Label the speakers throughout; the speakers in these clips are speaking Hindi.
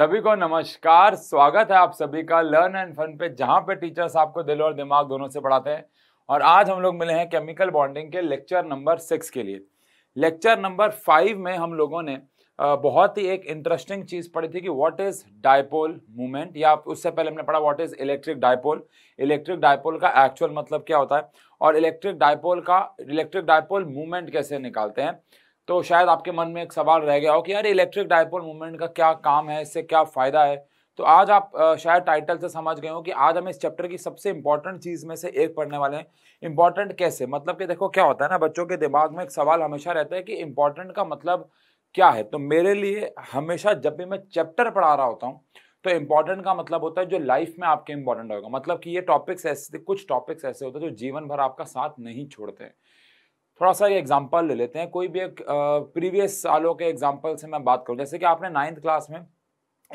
Speaker 1: सभी को नमस्कार स्वागत है आप सभी का लर्न एंड फन पे जहाँ पे टीचर्स आपको दिल और दिमाग दोनों से पढ़ाते हैं और आज हम लोग मिले हैं केमिकल बॉन्डिंग के लेक्चर नंबर सिक्स के लिए लेक्चर नंबर फाइव में हम लोगों ने बहुत ही एक इंटरेस्टिंग चीज़ पढ़ी थी कि व्हाट इज़ डायपोल मूवमेंट या उससे पहले हमने पढ़ा what is electric dipole electric dipole का एक्चुअल मतलब क्या होता है और इलेक्ट्रिक डायपोल का इलेक्ट्रिक डायपोल मूवमेंट कैसे निकालते हैं तो शायद आपके मन में एक सवाल रह गया हो कि यार इलेक्ट्रिक डायपोल मूवमेंट का क्या काम है इससे क्या फ़ायदा है तो आज आप शायद टाइटल से समझ गए हो कि आज हम इस चैप्टर की सबसे इंपॉर्टेंट चीज़ में से एक पढ़ने वाले हैं इंपॉर्टेंट कैसे मतलब कि देखो क्या होता है ना बच्चों के दिमाग में एक सवाल हमेशा रहता है कि इंपॉर्टेंट का मतलब क्या है तो मेरे लिए हमेशा जब भी मैं चैप्टर पढ़ा रहा होता हूँ तो इम्पॉर्टेंट का मतलब होता है जो लाइफ में आपके इम्पॉर्टेंट होगा मतलब कि ये टॉपिक्स ऐसे कुछ टॉपिक्स ऐसे होते हैं जो जीवन भर आपका साथ नहीं छोड़ते हैं थोड़ा सा ये एग्जाम्पल ले लेते हैं कोई भी एक प्रीवियस सालों के एग्जाम्पल से मैं बात करूँ जैसे कि आपने नाइन्थ क्लास में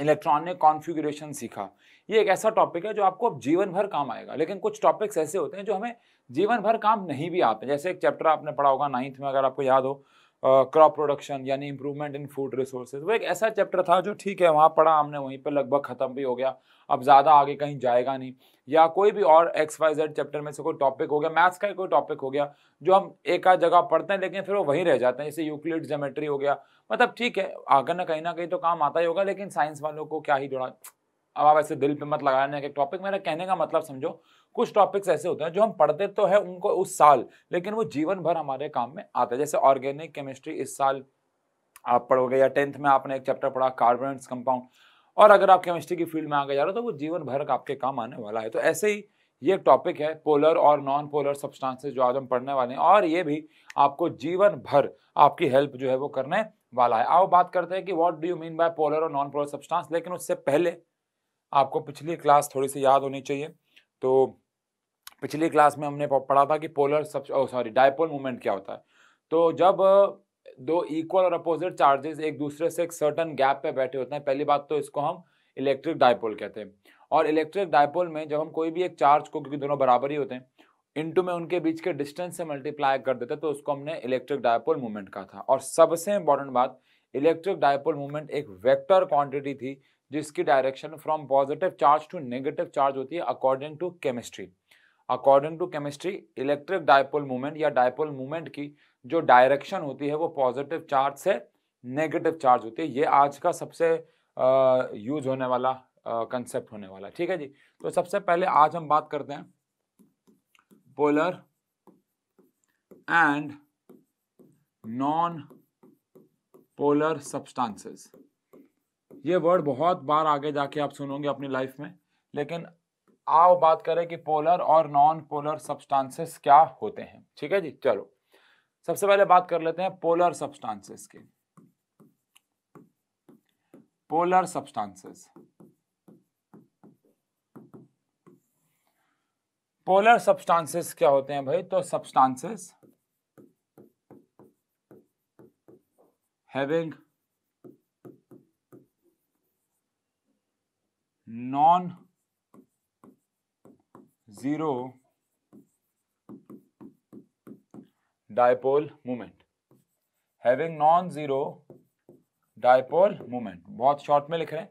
Speaker 1: इलेक्ट्रॉनिक कॉन्फ़िगरेशन सीखा ये एक ऐसा टॉपिक है जो आपको अब जीवन भर काम आएगा लेकिन कुछ टॉपिक्स ऐसे होते हैं जो हमें जीवन भर काम नहीं भी आते जैसे एक चैप्टर आपने पढ़ा होगा नाइन्थ में अगर आपको याद हो क्रॉप प्रोडक्शन यानी इंप्रूवमेंट इन फूड रिसोर्सेज वो एक ऐसा चैप्टर था जो ठीक है वहाँ पढ़ा हमने वहीं पर लगभग ख़त्म भी हो गया अब ज़्यादा आगे कहीं जाएगा नहीं या कोई भी और एक्स वाई जेड चैप्टर में से कोई टॉपिक हो गया मैथ्स का कोई टॉपिक हो गया जो हम एक आध जगह पढ़ते हैं लेकिन फिर वो वहीं रह जाते हैं जैसे यूक्लिड जोमेट्री हो गया मतलब ठीक है आगे ना कहीं ना कहीं तो काम आता ही होगा लेकिन साइंस वालों को क्या ही जोड़ा अब आप ऐसे दिल पे मत लगाने के टॉपिक मेरा कहने का मतलब समझो कुछ टॉपिक्स ऐसे होते हैं जो हम पढ़ते तो है उनको उस साल लेकिन वो जीवन भर हमारे काम में आता है जैसे ऑर्गेनिक केमिस्ट्री इस साल आप पढ़ोगे या टेंथ में आपने एक चैप्टर पढ़ा कार्बोनेट्स कंपाउंड और अगर आप केमिस्ट्री की फील्ड में आगे जा रहे हो तो वो जीवन भर का आपके काम आने वाला है तो ऐसे ही ये एक टॉपिक है पोलर और नॉन पोलर सब्सटांसेस जो आज हम पढ़ने वाले हैं और ये भी आपको जीवन भर आपकी हेल्प जो है वो करने वाला है आओ बात करते हैं कि what do you mean by polar और नॉन पोलर सब्सटांस लेकिन उससे पहले आपको पिछली क्लास थोड़ी सी याद होनी चाहिए तो पिछली क्लास में हमने पढ़ा था कि पोलर सब सॉरी डायपोल मूवमेंट क्या होता है तो जब दो इक्वल और अपोजिट चार्जेस एक दूसरे से एक सर्टन गैप पे बैठे होते हैं पहली बात तो इसको हम इलेक्ट्रिक डायपोल कहते हैं और इलेक्ट्रिक डायपोल में जब हम कोई भी एक चार्ज को क्योंकि दोनों बराबर ही होते हैं इनटू में उनके बीच के डिस्टेंस से मल्टीप्लाई कर देते तो उसको हमने इलेक्ट्रिक डायपोल मूवमेंट कहा था और सबसे इंपॉर्टेंट बात इलेक्ट्रिक डायपोल मूवमेंट एक वेक्टर क्वांटिटी थी जिसकी direction from positive charge to negative charge होती है according to chemistry according to chemistry electric dipole movement या डायपोल मूवमेंट की जो डायरेक्शन होती है वो पॉजिटिव चार्ज से नेगेटिव चार्ज होती है ये आज का सबसे यूज होने वाला कंसेप्ट होने वाला ठीक है जी तो सबसे पहले आज हम बात करते हैं polar and non polar substances ये वर्ड बहुत बार आगे जाके आप सुनोगे अपनी लाइफ में लेकिन आओ बात करें कि पोलर और नॉन पोलर सब्सटेंसेस क्या होते हैं ठीक है जी चलो सबसे पहले बात कर लेते हैं पोलर सब्सटेंसेस की पोलर सब्सटेंसेस पोलर सब्सटेंसेस क्या होते हैं भाई तो substances having non zero dipole movement having non zero dipole moment बहुत शॉर्ट में लिख रहे हैं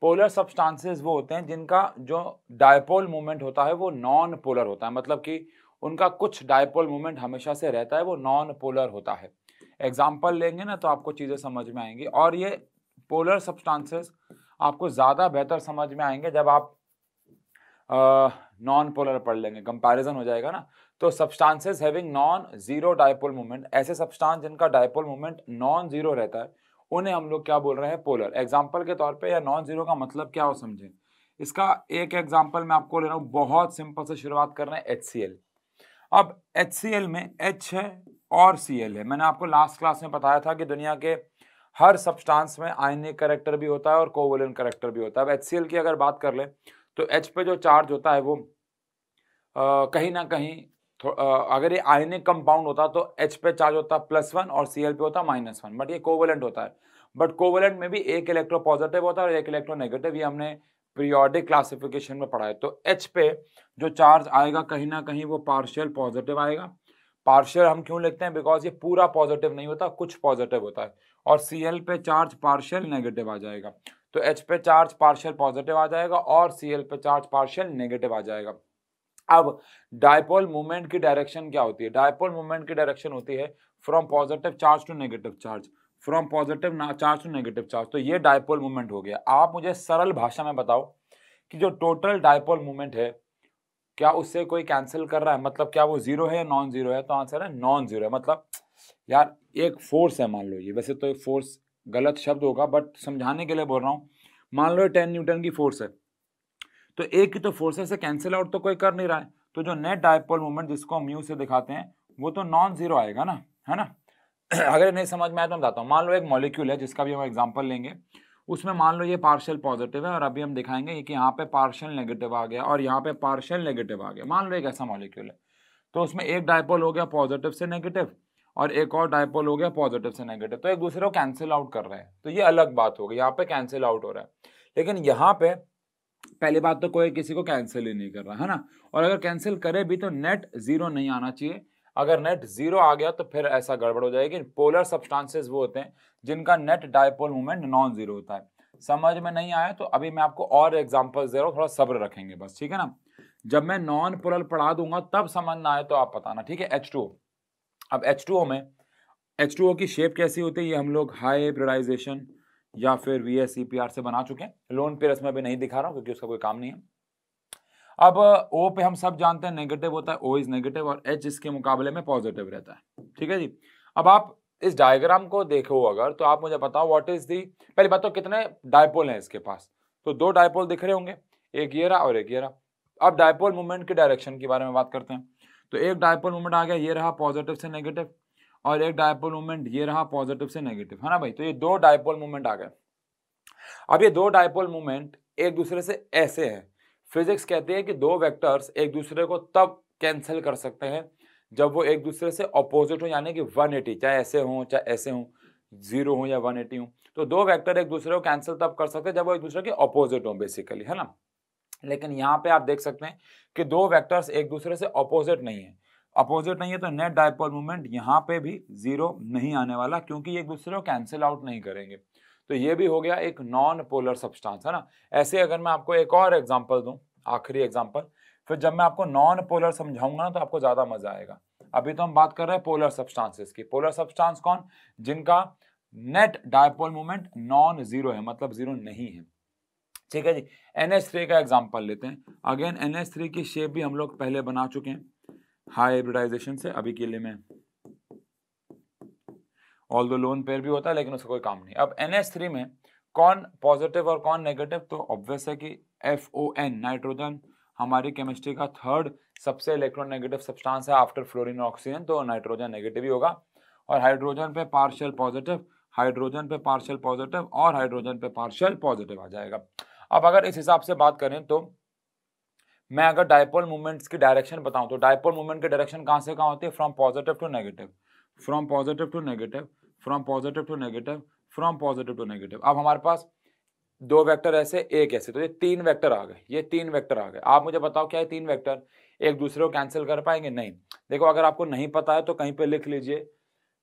Speaker 1: पोलर सब्सटेंसेस वो होते हैं जिनका जो डायपोल मूवमेंट होता है वो नॉन पोलर होता है मतलब कि उनका कुछ डायपोल मूवमेंट हमेशा से रहता है वो नॉन पोलर होता है एग्जाम्पल लेंगे ना तो आपको चीज़ें समझ में आएंगी और ये पोलर सब्सटेंसेस आपको ज़्यादा बेहतर समझ में आएंगे जब आप नॉन पोलर पढ़ लेंगे कंपैरिजन हो जाएगा ना तो substances having non zero dipole movement ऐसे सब्सटेंस जिनका डायपोल मूवमेंट नॉन जीरो रहता है उन्हें हम लोग क्या बोल रहे हैं पोलर एग्जाम्पल के तौर पर या नॉन जीरो का मतलब क्या हो समझें इसका एक एग्जाम्पल मैं आपको ले रहा हूँ बहुत सिंपल से शुरुआत कर रहे हैं एच अब एच में एच है और सी है मैंने आपको लास्ट क्लास में बताया था कि दुनिया के हर सब्सटेंस में आयनिक करेक्टर भी होता है और कोवलेंट करेक्टर भी होता है अब एच की अगर बात कर लें तो एच पे जो चार्ज होता है वो आ, कहीं ना कहीं आ, अगर ये आयनिक कंपाउंड होता तो एच पे चार्ज होता प्लस वन और सी पे होता माइनस वन बट ये कोवलेंट होता है बट कोवलेंट में भी एक इलेक्ट्रो पॉजिटिव होता है और एक इलेक्ट्रो नेगेटिव ये हमने पीरियोडिक क्लासिफिकेशन में पढ़ा है तो एच पे जो चार्ज आएगा कहीं ना कहीं वो पार्शियल पॉजिटिव आएगा पार्शियल हम क्यों लिखते हैं बिकॉज ये पूरा पॉजिटिव नहीं होता कुछ पॉजिटिव होता है और सी एल पे चार्ज पार्शियल नेगेटिव आ जाएगा तो एच पे चार्ज पार्शियल पॉजिटिव आ जाएगा और सी एल पे चार्ज पार्शियल नेगेटिव आ जाएगा अब डायपोल मूवमेंट की डायरेक्शन क्या होती है डायपोल मूवमेंट की डायरेक्शन होती है from positive charge to negative charge from positive charge to negative charge तो ये डायपोल मूवमेंट हो गया आप मुझे सरल भाषा में बताओ कि जो टोटल डायपोल मूवमेंट है क्या उससे कोई कैंसिल कर रहा है मतलब क्या वो जीरो है या नॉन जीरो है तो आंसर है नॉन जीरो है मतलब यार एक फोर्स है मान लो ये वैसे तो फोर्स गलत शब्द होगा बट समझाने के लिए बोल रहा हूँ मान लो टेन न्यूटन की फोर्स है तो एक ही तो फोर्स से कैंसिल आउट तो कोई कर नहीं रहा है तो जो नेट डायपोल मूवमेंट जिसको हम यू से दिखाते हैं वो तो नॉन जीरो आएगा ना है ना अगर नहीं समझ में आया तो बताता हूँ मान लो एक मॉलिक्यूल है जिसका भी हम एग्जाम्पल लेंगे उसमें मान लो ये पार्शियल पॉजिटिव है और अभी हम दिखाएंगे कि यहाँ पे पार्शियल नेगेटिव आ गया और यहाँ पे पार्शियल नेगेटिव आ गया मान लो एक ऐसा मॉलिक्यूल है तो उसमें एक डायपोल हो गया पॉजिटिव से नेगेटिव और एक और डायपोल हो गया पॉजिटिव से नेगेटिव तो एक दूसरे को कैंसिल आउट कर रहे हैं तो ये अलग बात हो गई यहाँ पे कैंसिल आउट हो रहा है लेकिन यहाँ पे पहली बात तो कोई किसी को कैंसिल ही नहीं कर रहा है ना और अगर कैंसिल करे भी तो नेट जीरो नहीं आना चाहिए अगर नेट जीरो आ गया तो फिर ऐसा गड़बड़ हो जाएगी पोलर सब्सटेंसेस वो होते हैं जिनका net dipole movement non zero होता है समझ में नहीं आया तो अभी मैं आपको और एग्जाम्पल दे रहा हूँ थोड़ा सब्र रखेंगे बस ठीक है ना जब मैं नॉन पोलर पढ़ा दूंगा तब समझ ना आए तो आप बताना ठीक है एच अब एच में एच की शेप कैसी होती है ये हम लोग हाई प्रोडाइजेशन या फिर वी e से बना चुके हैं लोन पेरस में अभी नहीं दिखा रहा हूँ क्योंकि उसका कोई काम नहीं है अब ओ पे हम सब जानते हैं नेगेटिव होता है ओ इज नेगेटिव और एच इसके मुकाबले में पॉजिटिव रहता है ठीक है जी अब आप इस डायग्राम को देखो अगर तो आप मुझे बताओ व्हाट इज दी पहली बात तो कितने डायपोल हैं इसके पास तो दो डायपोल दिख रहे होंगे एक ये रहा और एक ये रहा अब डायपोल मूवमेंट के डायरेक्शन के बारे में बात करते हैं तो एक डायपोल मूवमेंट आ गया ये रहा पॉजिटिव से नेगेटिव और एक डायपोल मूवमेंट ये रहा पॉजिटिव से नेगेटिव है ना भाई तो ये दो डायपोल मूवमेंट आ गए अब ये दो डायपोल मूवमेंट एक दूसरे से ऐसे है फिजिक्स कहती है कि दो वेक्टर्स एक दूसरे को तब कैंसिल कर सकते हैं जब वो एक दूसरे से अपोजिट हो यानी कि 180 चाहे ऐसे हों चाहे ऐसे हों जीरो हों या 180 हों तो दो वेक्टर एक दूसरे को कैंसिल तब कर सकते हैं जब वो एक दूसरे के अपोजिट हों बेसिकली है ना लेकिन यहाँ पे आप देख सकते हैं कि दो वैक्टर्स एक दूसरे से अपोजिट नहीं है अपोजिट नहीं है तो नेट डायपोल मूवमेंट यहाँ पे भी जीरो नहीं आने वाला क्योंकि एक दूसरे को कैंसिल आउट नहीं करेंगे तो ये भी हो गया एक नॉन पोलर सब्सटेंस है ना ऐसे अगर मैं आपको एक और एग्जाम्पल दूँ आखिरी एग्जाम्पल फिर जब मैं आपको नॉन पोलर समझाऊंगा ना तो आपको ज़्यादा मजा आएगा अभी तो हम बात कर रहे हैं पोलर सब्सटांसिस की पोलर सब्सटांस कौन जिनका net dipole moment non zero है मतलब जीरो नहीं है ठीक है जी एन एच थ्री का एग्जाम्पल लेते हैं अगेन एन एच थ्री की शेप भी हम लोग पहले बना चुके हैं हाई हाइब्रिडाइजेशन से अभी के लिए मैं ऑल दो लोन पेयर भी होता है लेकिन उसका कोई काम नहीं अब एन एस थ्री में कौन पॉजिटिव और कौन नेगेटिव तो ऑब्वियस है कि एफ ओ एन नाइट्रोजन हमारी केमिस्ट्री का थर्ड सबसे इलेक्ट्रोनेगेटिव सब्सटेंस है आफ्टर और ऑक्सीजन तो नाइट्रोजन नेगेटिव ही होगा और हाइड्रोजन पे पार्शियल पॉजिटिव हाइड्रोजन पे पार्शियल पॉजिटिव और हाइड्रोजन पे पार्शियल पॉजिटिव आ जाएगा अब अगर इस हिसाब से बात करें तो मैं अगर डायपोल मूवमेंट्स की डायरेक्शन बताऊं तो डायपोल मूवमेंट की डायरेक्शन कहां से कहां होती है from positive to negative from positive to negative from positive to negative from positive to negative अब हमारे पास दो वेक्टर ऐसे एक ऐसे तो ये तीन वेक्टर आ गए ये तीन वेक्टर आ गए आप मुझे बताओ क्या है तीन वेक्टर एक दूसरे को कैंसिल कर पाएंगे नहीं देखो अगर आपको नहीं पता है तो कहीं पे लिख लीजिए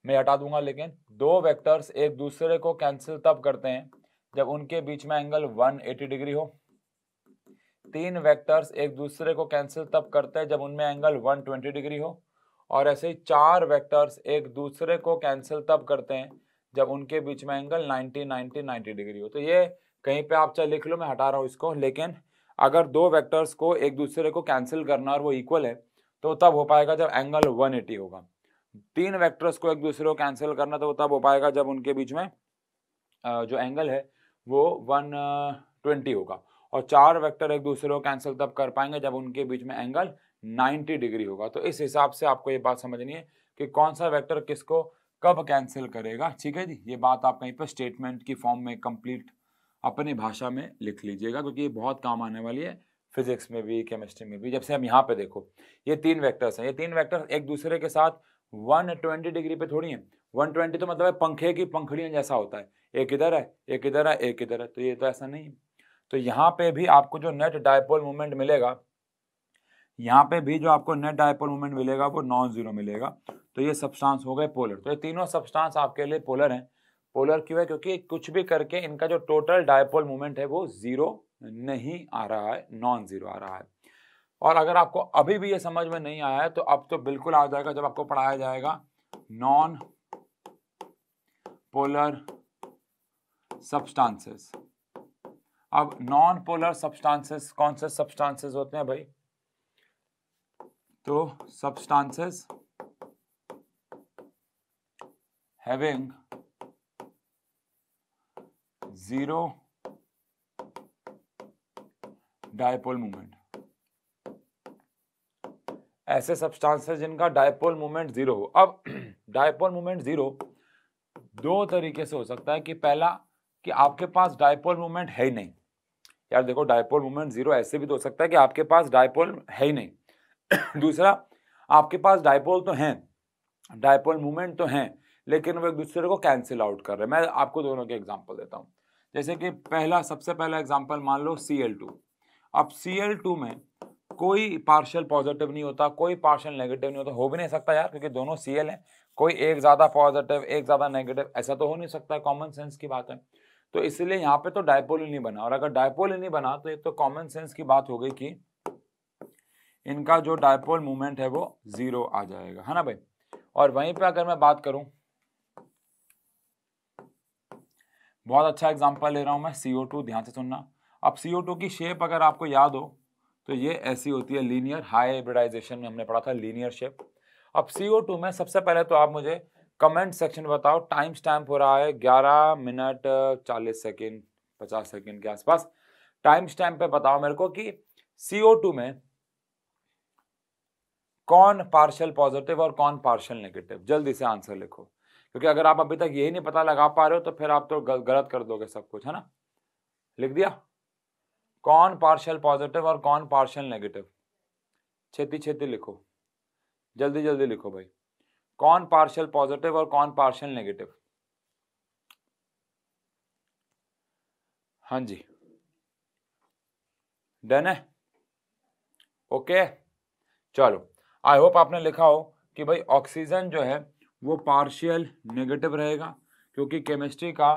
Speaker 1: मैं हटा दूंगा लेकिन दो वेक्टर्स एक दूसरे को कैंसिल तब करते हैं जब उनके बीच में एंगल 180 डिग्री हो तीन वेक्टर्स एक दूसरे को कैंसिल तब करते हैं जब उनमें एंगल 120 डिग्री हो और ऐसे ही चार वेक्टर्स एक दूसरे को कैंसिल तब करते हैं जब उनके बीच में एंगल 90 90 90 डिग्री हो तो ये कहीं पे आप चाहे लिख लो मैं हटा रहा हूँ इसको लेकिन अगर दो वेक्टर्स को एक दूसरे को कैंसिल करना और वो इक्वल है तो तब हो पाएगा जब एंगल 180 होगा तीन वेक्टर्स को एक दूसरे को कैंसिल करना तो तब हो पाएगा जब उनके बीच में जो एंगल है वो वन होगा और चार वेक्टर एक दूसरे को कैंसिल तब कर पाएंगे जब उनके बीच में एंगल 90 डिग्री होगा तो इस हिसाब से आपको ये बात समझनी है कि कौन सा वेक्टर किसको कब कैंसिल करेगा ठीक है जी ये बात आप कहीं पर स्टेटमेंट की फॉर्म में कंप्लीट अपनी भाषा में लिख लीजिएगा क्योंकि ये बहुत काम आने वाली है फिजिक्स में भी केमिस्ट्री में भी जब से हम यहाँ पे देखो ये तीन वैक्टर्स हैं ये तीन वैक्टर एक दूसरे के साथ वन डिग्री पे थोड़ी हैं वन तो मतलब है पंखे की पंखड़ियाँ जैसा होता है एक इधर है एक इधर है एक इधर है तो ये तो ऐसा नहीं है तो यहाँ पे भी आपको जो नेट डायपोल मूवमेंट मिलेगा यहाँ पे भी जो आपको नेट डायपोल मोमेंट मिलेगा वो नॉन जीरो मिलेगा तो ये सब्सटेंस हो गए पोलर तो ये तीनों सब्सटेंस आपके लिए पोलर हैं पोलर क्यों है क्योंकि कुछ भी करके इनका जो टोटल डायपोल मोमेंट है वो जीरो नहीं आ रहा है नॉन जीरो आ रहा है और अगर आपको अभी भी ये समझ में नहीं आया है तो अब तो बिल्कुल आ जाएगा जब आपको पढ़ाया जाएगा नॉन पोलर सब्सटांसेस अब नॉन पोलर सब्सटांसेस कौन से सब्सटांसेस होते हैं भाई तो substances having zero dipole movement ऐसे सब्सटेंस जिनका डायपोल मूवमेंट जीरो हो अब डायपोल मूवमेंट जीरो दो तरीके से हो सकता है कि पहला कि आपके पास डायपोल मूवमेंट है ही नहीं यार देखो डायपोल मूवमेंट जीरो ऐसे भी तो हो सकता है कि आपके पास डायपोल है ही नहीं दूसरा आपके पास डायपोल तो हैं डायपोल मूवमेंट तो हैं लेकिन वो एक दूसरे को कैंसिल आउट कर रहे हैं मैं आपको दोनों के एग्जाम्पल देता हूँ जैसे कि पहला सबसे पहला एग्जाम्पल मान लो सी एल टू अब सी एल टू में कोई पार्शियल पॉजिटिव नहीं होता कोई पार्शियल नेगेटिव नहीं होता हो भी नहीं सकता यार क्योंकि दोनों सी एल हैं कोई एक ज़्यादा पॉजिटिव एक ज़्यादा नेगेटिव ऐसा तो हो नहीं सकता कॉमन सेंस की बात है तो इसलिए यहाँ पे तो डायपोल ही नहीं बना और अगर डायपोल ही नहीं बना तो एक तो कॉमन सेंस की बात हो गई कि इनका जो डायपोल मूवमेंट है वो जीरो आ जाएगा है ना भाई और वहीं पे अगर मैं बात करूं बहुत अच्छा एग्जांपल ले रहा हूं मैं CO2 ध्यान से सुनना अब CO2 की शेप अगर आपको याद हो तो ये ऐसी होती है लीनियर हाई हाइब्रिडाइजेशन में हमने पढ़ा था लीनियर शेप अब CO2 में सबसे पहले तो आप मुझे कमेंट सेक्शन बताओ टाइम स्टैम्प हो रहा है ग्यारह मिनट चालीस सेकेंड पचास सेकेंड के आसपास टाइम स्टैम्प पे बताओ मेरे को कि टू में कौन पार्शल पॉजिटिव और कौन पार्शल नेगेटिव जल्दी से आंसर लिखो क्योंकि अगर आप अभी तक यही नहीं पता लगा पा रहे हो तो फिर आप तो गलत कर दोगे सब कुछ है ना लिख दिया कौन पार्शल पॉजिटिव और कौन पार्शल नेगेटिव छेती छेती लिखो जल्दी जल्दी लिखो भाई कौन पार्शल पॉजिटिव और कौन पार्शल नेगेटिव हाँ जी डन है ओके चलो आई होप आपने लिखा हो कि भाई ऑक्सीजन जो है वो पार्शियल नेगेटिव रहेगा क्योंकि केमिस्ट्री का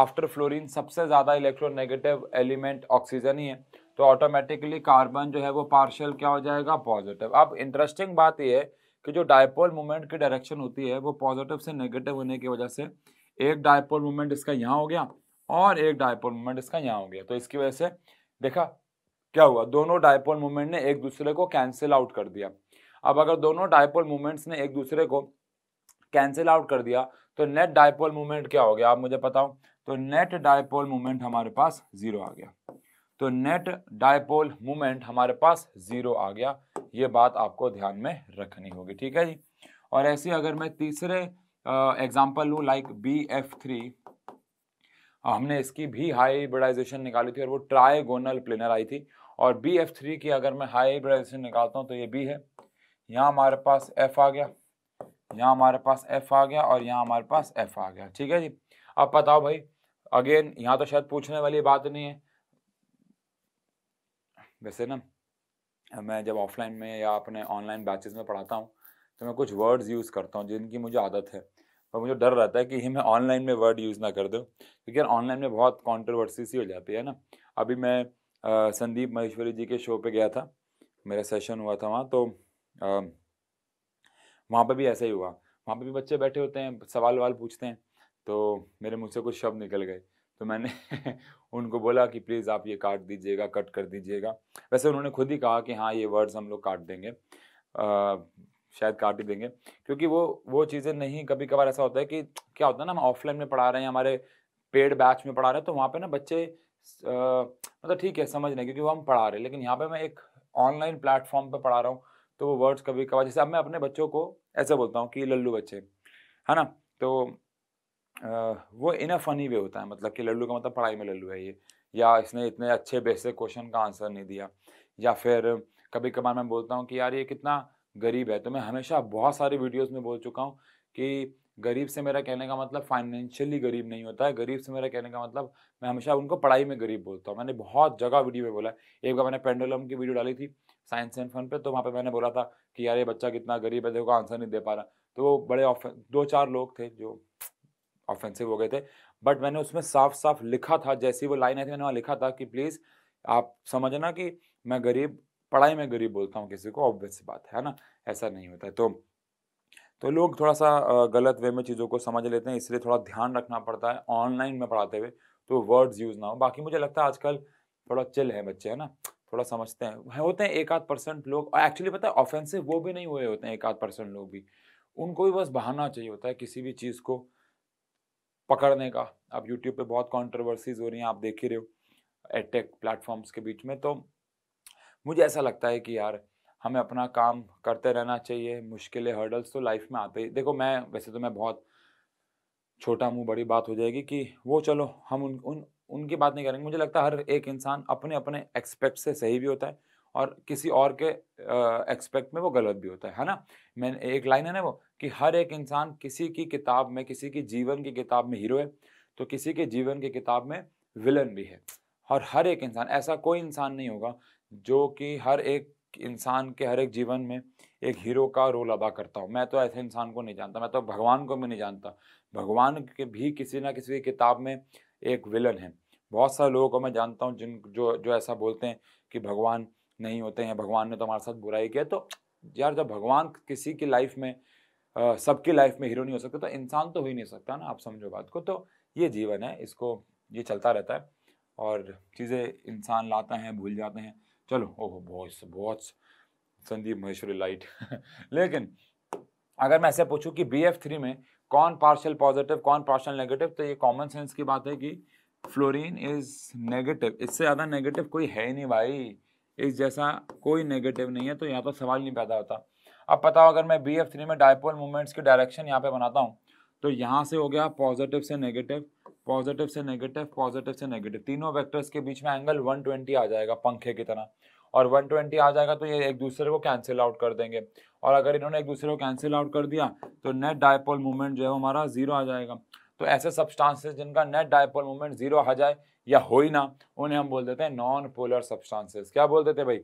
Speaker 1: आफ्टर फ्लोरीन सबसे ज़्यादा इलेक्ट्रोनेगेटिव एलिमेंट ऑक्सीजन ही है तो ऑटोमेटिकली कार्बन जो है वो पार्शियल क्या हो जाएगा पॉजिटिव अब इंटरेस्टिंग बात यह है कि जो डायपोल मोमेंट की डायरेक्शन होती है वो पॉजिटिव से नेगेटिव होने की वजह से एक डायपोल मोमेंट इसका यहाँ हो गया और एक डायपोल मोमेंट इसका यहाँ हो गया तो इसकी वजह से देखा क्या हुआ दोनों डायपोल मोमेंट ने एक दूसरे को कैंसिल आउट कर दिया अब अगर दोनों डायपोल मूवमेंट्स ने एक दूसरे को कैंसिल आउट कर दिया तो नेट डायपोल मूवमेंट क्या हो गया आप मुझे बताओ तो नेट डायपोल मूवमेंट हमारे पास जीरो आ गया तो नेट डायपोल मूवमेंट हमारे पास जीरो आ गया ये बात आपको ध्यान में रखनी होगी ठीक है जी और ऐसे अगर मैं तीसरे एग्जाम्पल लू लाइक बी एफ थ्री हमने इसकी भी हाइब्रिडाइजेशन निकाली थी और वो ट्राइगोनल प्लेनर आई थी और बी एफ थ्री की अगर मैं हाइब्रिडाइजेशन निकालता हूँ तो ये बी है यहाँ हमारे पास एफ आ गया यहाँ हमारे पास एफ आ गया और यहाँ हमारे पास एफ आ गया ठीक है जी अब बताओ भाई अगेन यहाँ तो शायद पूछने वाली बात नहीं है वैसे ना मैं जब ऑफलाइन में या अपने ऑनलाइन बैचेस में पढ़ाता हूँ तो मैं कुछ वर्ड्स यूज़ करता हूँ जिनकी मुझे आदत है पर मुझे डर रहता है कि ये मैं ऑनलाइन में वर्ड यूज़ ना कर दूँ क्योंकि यार ऑनलाइन में बहुत कॉन्ट्रोवर्सी सी हो जाती है ना अभी मैं आ, संदीप महेश्वरी जी के शो पे गया था मेरा सेशन हुआ था वहाँ तो वहाँ पर भी ऐसा ही हुआ वहाँ पर भी बच्चे बैठे होते हैं सवाल वाल पूछते हैं तो मेरे मुँह से कुछ शब्द निकल गए तो मैंने उनको बोला कि प्लीज़ आप ये काट दीजिएगा कट कर दीजिएगा वैसे उन्होंने खुद ही कहा कि हाँ ये वर्ड्स हम लोग काट देंगे आ, शायद काट ही देंगे क्योंकि वो वो चीज़ें नहीं कभी कभार ऐसा होता है कि क्या होता है ना हम ऑफलाइन में पढ़ा रहे हैं हमारे पेड बैच में पढ़ा रहे हैं तो वहाँ पे ना बच्चे मतलब ठीक है समझ रहे हैं क्योंकि वो हम पढ़ा रहे हैं लेकिन यहाँ पे मैं एक ऑनलाइन प्लेटफॉर्म पर पढ़ा रहा हूँ तो वो वर्ड्स कभी कभार जैसे अब मैं अपने बच्चों को ऐसा बोलता हूँ कि लल्लू बच्चे है ना तो वो इन अ फनी वे होता है मतलब कि लल्लू का मतलब पढ़ाई में लल्लू है ये या इसने इतने अच्छे बेसिक क्वेश्चन का आंसर नहीं दिया या फिर कभी कभार मैं बोलता हूँ कि यार ये कितना गरीब है तो मैं हमेशा बहुत सारी वीडियोस में बोल चुका हूँ कि गरीब से मेरा कहने का मतलब फाइनेंशियली गरीब नहीं होता है गरीब से मेरा कहने का मतलब मैं हमेशा उनको पढ़ाई में गरीब बोलता हूँ मैंने बहुत जगह वीडियो में बोला एक बार मैंने पेंडुलम की वीडियो डाली थी साइंस एंड फन पे तो वहाँ पे मैंने बोला था कि यार ये बच्चा कितना गरीब है देखो आंसर नहीं दे पा रहा तो वो बड़े दो चार लोग थे जो ऑफेंसिव हो गए थे बट मैंने उसमें साफ साफ लिखा था जैसी वो लाइन आई थी मैंने वहाँ लिखा था कि प्लीज़ आप समझना कि मैं गरीब पढ़ाई में गरीब बोलता हूँ किसी को ऑब्वियस बात है ना ऐसा नहीं होता है तो तो लोग थोड़ा सा गलत वे में चीज़ों को समझ लेते हैं इसलिए थोड़ा ध्यान रखना पड़ता है ऑनलाइन में पढ़ाते हुए तो वर्ड्स यूज़ ना हो बाकी मुझे लगता है आजकल थोड़ा चिल है बच्चे है ना थोड़ा समझते हैं होते हैं एक आध परसेंट लोग एक्चुअली पता है ऑफेंसिव वो भी नहीं हुए होते हैं एक आध परसेंट लोग भी उनको भी बस बहाना चाहिए होता है किसी भी चीज़ को पकड़ने का अब यूट्यूब पे बहुत कॉन्ट्रोवर्सीज हो रही हैं आप देख ही रहे हो एटेक प्लेटफॉर्म्स के बीच में तो मुझे ऐसा लगता है कि यार हमें अपना काम करते रहना चाहिए मुश्किलें हर्डल्स तो लाइफ में आते ही देखो मैं वैसे तो मैं बहुत छोटा मुँह बड़ी बात हो जाएगी कि वो चलो हम उन उन उनकी बात नहीं करेंगे मुझे लगता है हर एक इंसान अपने अपने एक्सपेक्ट से सही भी होता है और किसी और के एक्सपेक्ट में वो गलत भी होता है है ना मैंने एक लाइन है ना वो कि हर एक इंसान किसी की किताब में किसी की जीवन की किताब में हीरो है तो किसी के जीवन की किताब में विलन भी है और हर एक इंसान ऐसा कोई इंसान नहीं होगा जो कि हर एक इंसान के हर एक जीवन में एक हीरो का रोल अदा करता हूँ मैं तो ऐसे इंसान को नहीं जानता मैं तो भगवान को भी नहीं जानता भगवान के भी किसी ना किसी किताब में एक विलन है बहुत सारे लोगों को मैं जानता हूँ जिन जो जो ऐसा बोलते हैं कि भगवान नहीं होते हैं भगवान ने तो हमारे साथ बुराई किया तो यार जब भगवान किसी की लाइफ में सबकी लाइफ में हीरो नहीं हो सकता तो इंसान तो हो ही नहीं सकता ना आप समझो बात को तो ये जीवन है इसको ये चलता रहता है और चीज़ें इंसान लाता है भूल जाते हैं चलो ओहो बहुत बहुत संदीप महेश्वरी लाइट लेकिन अगर मैं ऐसे पूछूं कि बी एफ थ्री में कौन पार्शियल पॉजिटिव कौन पार्शियल नेगेटिव तो ये कॉमन सेंस की बात है कि फ्लोरीन इज नेगेटिव इससे ज़्यादा नेगेटिव कोई है ही नहीं भाई इस जैसा कोई नेगेटिव नहीं है तो यहाँ पर तो सवाल नहीं पैदा होता अब पता हो अगर मैं बी एफ थ्री में डायपोल मूवमेंट्स की डायरेक्शन यहाँ पे बनाता हूँ तो यहाँ से हो गया पॉजिटिव से नेगेटिव पॉजिटिव से नेगेटिव पॉजिटिव से नेगेटिव तीनों वेक्टर्स के बीच में एंगल 120 आ जाएगा पंखे की तरह और 120 आ जाएगा तो ये एक दूसरे को कैंसिल आउट कर देंगे और अगर इन्होंने एक दूसरे को कैंसिल आउट कर दिया तो नेट डायपोल मूवमेंट जो है हमारा जीरो आ जाएगा तो ऐसे सब्सटांसेज जिनका नेट डायपोल मूवमेंट जीरो आ जाए या हो ही ना उन्हें हम बोल देते हैं नॉन पोलर सब्सटांसेस क्या बोल देते भाई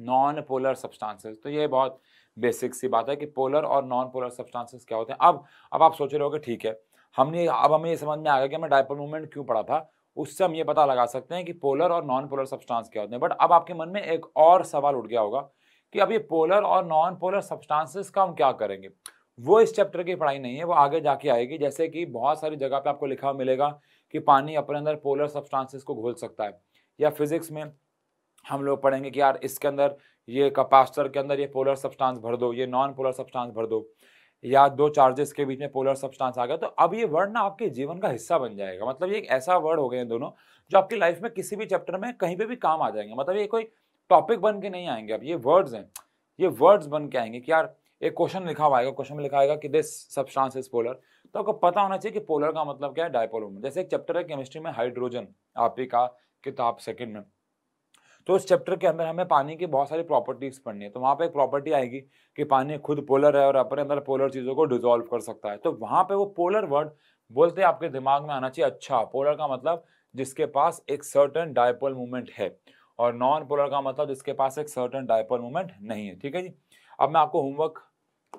Speaker 1: नॉन पोलर सब्सटांसेज तो ये बहुत बेसिक सी बात है कि पोलर और नॉन पोलर सब्सटेंसेस क्या होते हैं अब अब आप सोच रहे हो ठीक है हमने अब हमें ये समझ में आ गया कि हमें डायपोल मूवमेंट क्यों पड़ा था उससे हम ये पता लगा सकते हैं कि पोलर और नॉन पोलर सब्सटांस क्या होते हैं बट अब आपके मन में एक और सवाल उठ गया होगा कि अब ये पोलर और नॉन पोलर सब्सटांसिस का हम क्या करेंगे वो इस चैप्टर की पढ़ाई नहीं है वो आगे जाके आएगी जैसे कि बहुत सारी जगह पे आपको लिखा मिलेगा कि पानी अपने अंदर पोलर सब्सटांसिस को घोल सकता है या फिजिक्स में हम लोग पढ़ेंगे कि यार इसके अंदर ये कपास्टर के अंदर ये पोलर सब्सटांस भर दो ये नॉन पोलर सब्सटांस भर दो या दो चार्जेस के बीच में पोलर सब्सटेंस आ गया तो अब ये वर्ड ना आपके जीवन का हिस्सा बन जाएगा मतलब ये एक ऐसा वर्ड हो गए दोनों जो आपकी लाइफ में किसी भी चैप्टर में कहीं पे भी काम आ जाएंगे मतलब ये कोई टॉपिक बन के नहीं आएंगे अब ये वर्ड्स हैं ये वर्ड्स बन के आएंगे कि यार एक क्वेश्चन लिखा हुआ आएगा क्वेश्चन में लिखा आएगा कि दिस सब्सटेंस इज पोलर तो आपको पता होना चाहिए कि पोलर का मतलब क्या है डायपोलर जैसे एक चैप्टर है केमिस्ट्री में हाइड्रोजन आप ही का किताब सेकेंड में तो उस चैप्टर के अंदर हमें पानी की बहुत सारी प्रॉपर्टीज पढ़नी है तो वहाँ पर एक प्रॉपर्टी आएगी कि पानी खुद पोलर है और अपने अंदर पोलर चीज़ों को डिजोल्व कर सकता है तो वहाँ पर वो पोलर वर्ड बोलते आपके दिमाग में आना चाहिए अच्छा पोलर का मतलब जिसके पास एक सर्टन डायपोल मूवमेंट है और नॉन पोलर का मतलब जिसके पास एक सर्टन डायपोल मूवमेंट नहीं है ठीक है जी अब मैं आपको होमवर्क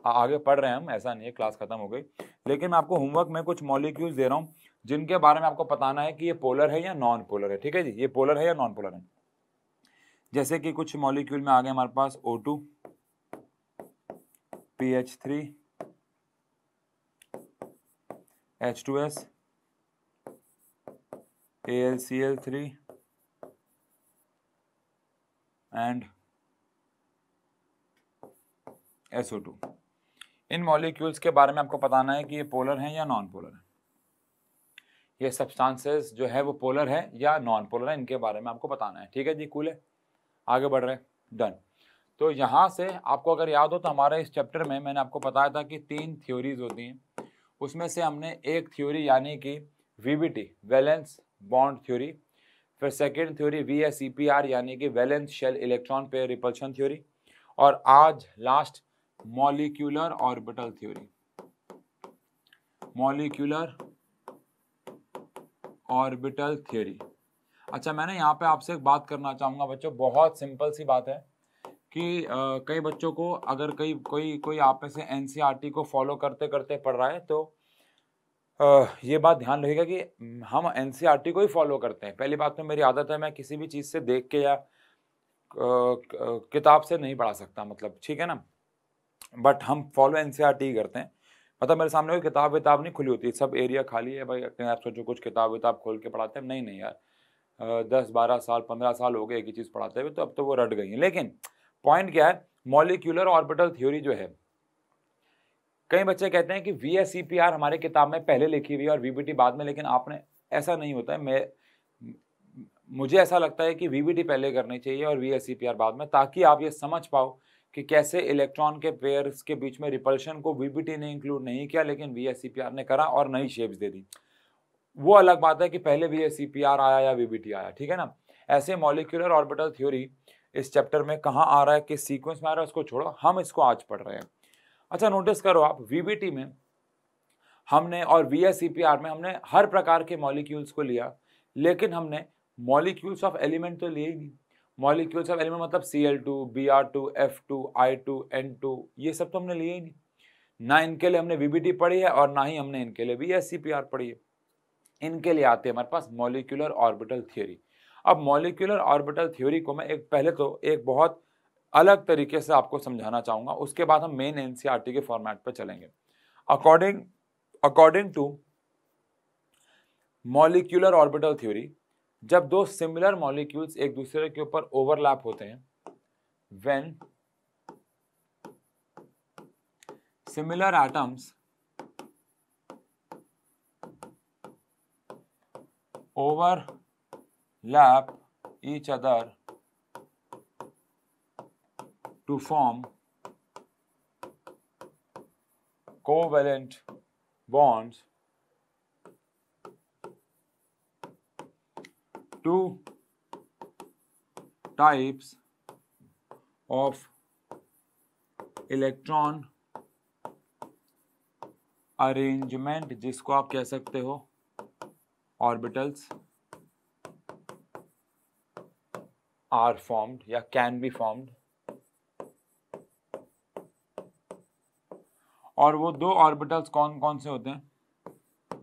Speaker 1: आगे पढ़ रहे हैं हम ऐसा नहीं है क्लास खत्म हो गई लेकिन मैं आपको होमवर्क में कुछ मॉलिक्यूल्स दे रहा हूँ जिनके बारे में आपको बताना है कि ये पोलर है या नॉन पोलर है ठीक है जी ये पोलर है या नॉन पोलर है जैसे कि कुछ मॉलिक्यूल में आ गए हमारे पास O two P H three H two S A L C L three and O two इन मॉलिक्यूल्स के बारे में आपको बताना है कि ये पोलर हैं या नॉन पोलर हैं ये सब्सटेंसेस जो है वो पोलर है या नॉन पोलर है इनके बारे में आपको बताना है ठीक है जी कूल है आगे बढ़ रहे हैं डन तो यहाँ से आपको अगर याद हो तो हमारे इस चैप्टर में मैंने आपको बताया था कि तीन थ्योरीज होती हैं उसमें से हमने एक थ्योरी यानी कि वी वैलेंस बॉन्ड थ्योरी फिर second theory V S E P R यानी कि valence shell electron pair repulsion theory और आज last molecular orbital theory molecular orbital theory अच्छा मैंने यहाँ पे आपसे एक बात करना चाहूँगा बच्चों बहुत सिंपल सी बात है कि आ, कई बच्चों को अगर कई कोई कोई आप में से एन e को फॉलो करते करते पढ़ रहा है तो आ, ये बात ध्यान रहेगा कि हम एन e को ही फॉलो करते हैं पहली बात तो मेरी आदत है मैं किसी भी चीज़ से देख के या किताब से नहीं पढ़ा सकता मतलब ठीक है ना बट हम फॉलो एन e ही करते हैं मतलब मेरे सामने कोई किताब विताब नहीं खुली होती सब एरिया खाली है भाई आप सोचो कुछ किताब विताब खोल के पढ़ाते हैं नहीं नहीं यार दस बारह साल पंद्रह साल हो गए एक ही चीज़ पढ़ाते हुए तो अब तो वो रट गई हैं लेकिन पॉइंट क्या है मॉलिक्यूलर ऑर्बिटल थ्योरी जो है कई बच्चे कहते हैं कि V S C P R हमारे किताब में पहले लिखी हुई है और वी बी टी बाद में लेकिन आपने ऐसा नहीं होता है मैं मुझे ऐसा लगता है कि वी टी पहले करनी चाहिए और V S C P R बाद में ताकि आप ये समझ पाओ कि कैसे इलेक्ट्रॉन के पेयर्स के बीच में रिपल्शन को वी बी टी ने इंक्लूड नहीं किया लेकिन V S C P R ने करा और नई शेप्स दे दी वो अलग बात है कि पहले भी ये सी आया या वी आया ठीक है ना ऐसे मॉलिक्यूलर ऑर्बिटल थ्योरी इस चैप्टर में कहाँ आ रहा है किस सीक्वेंस में आ रहा है उसको छोड़ो हम इसको आज पढ़ रहे हैं अच्छा नोटिस करो आप वी में हमने और वी में हमने हर प्रकार के मॉलिक्यूल्स को लिया लेकिन हमने मॉलिक्यूल्स ऑफ एलिमेंट तो लिए ही नहीं मॉलिक्यूल्स ऑफ एलिमेंट मतलब C L two B R two F two I two N two ये सब तो हमने लिए ही नहीं ना इनके लिए हमने वी पढ़ी है और ना ही हमने इनके लिए वी पढ़ी है इनके लिए आते हैं हमारे पास मॉलिक्यूलर ऑर्बिटल थ्योरी अब मॉलिक्यूलर ऑर्बिटल थ्योरी को मैं एक पहले तो एक बहुत अलग तरीके से आपको समझाना चाहूँगा उसके बाद हम मेन एन e के फॉर्मेट पर चलेंगे according according to molecular orbital theory जब दो सिमिलर मॉलिक्यूल्स एक दूसरे के ऊपर ओवरलैप होते हैं when similar atoms overlap each other to form covalent bonds two types of electron arrangement जिसको आप कह सकते हो ऑर्बिटल्स आर फॉर्म्ड या कैन बी फॉर्म्ड और वो दो ऑर्बिटल्स कौन कौन से होते हैं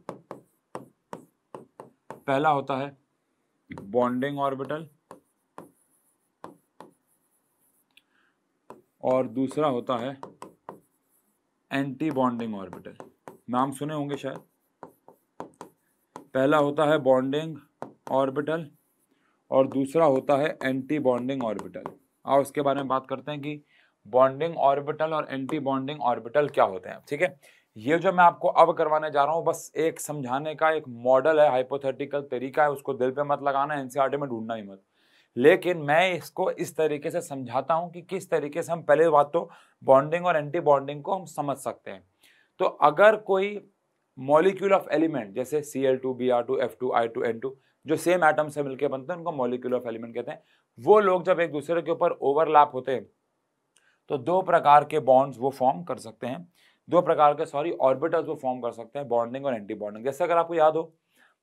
Speaker 1: पहला होता है बॉन्डिंग ऑर्बिटल और दूसरा होता है एंटी बॉन्डिंग ऑर्बिटल नाम सुने होंगे शायद पहला होता है बॉन्डिंग ऑर्बिटल और दूसरा होता है एंटी बॉन्डिंग ऑर्बिटल आप उसके बारे में बात करते हैं कि बॉन्डिंग ऑर्बिटल और एंटी बॉन्डिंग ऑर्बिटल क्या होते हैं ठीक है ये जो मैं आपको अब करवाने जा रहा हूँ बस एक समझाने का एक मॉडल है हाइपोथेटिकल तरीका है उसको दिल पे मत लगाना एनसीआर में ढूंढना ही मत लेकिन मैं इसको इस तरीके से समझाता हूँ कि किस तरीके से हम पहले बात तो बॉन्डिंग और एंटी बॉन्डिंग को हम समझ सकते हैं तो अगर कोई मॉलिक्यूल ऑफ एलिमेंट जैसे C L two B R two F two I two N two जो सेम एटम से मिलकर बनते हैं उनको मॉलिक्यूल ऑफ एलिमेंट कहते हैं वो लोग जब एक दूसरे के ऊपर ओवरलैप होते हैं तो दो प्रकार के बॉन्ड्स वो फॉर्म कर सकते हैं दो प्रकार के सॉरी ऑर्बिटल्स वो फॉर्म कर सकते हैं बॉन्डिंग और एंटी बॉन्डिंग जैसे अगर आपको याद हो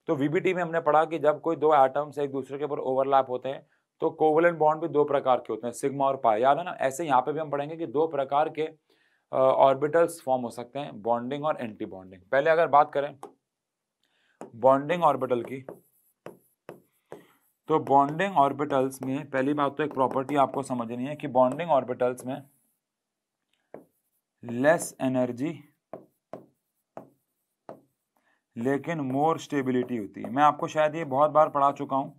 Speaker 1: तो वीबीटी में हमने पढ़ा कि जब कोई दो एटम्स एक दूसरे के ऊपर ओवरलैप होते हैं तो कोवलेंट बॉन्ड भी दो प्रकार के होते हैं सिग्मा और पाई याद है ना ऐसे यहाँ पे भी हम पढ़ेंगे कि दो प्रकार के ऑर्बिटल्स फॉर्म हो सकते हैं बॉन्डिंग और एंटी बॉन्डिंग पहले अगर बात करें बॉन्डिंग ऑर्बिटल की तो बॉन्डिंग ऑर्बिटल्स में पहली बात तो एक प्रॉपर्टी आपको समझनी है कि बॉन्डिंग ऑर्बिटल्स में लेस एनर्जी लेकिन मोर स्टेबिलिटी होती है मैं आपको शायद ये बहुत बार पढ़ा चुका हूं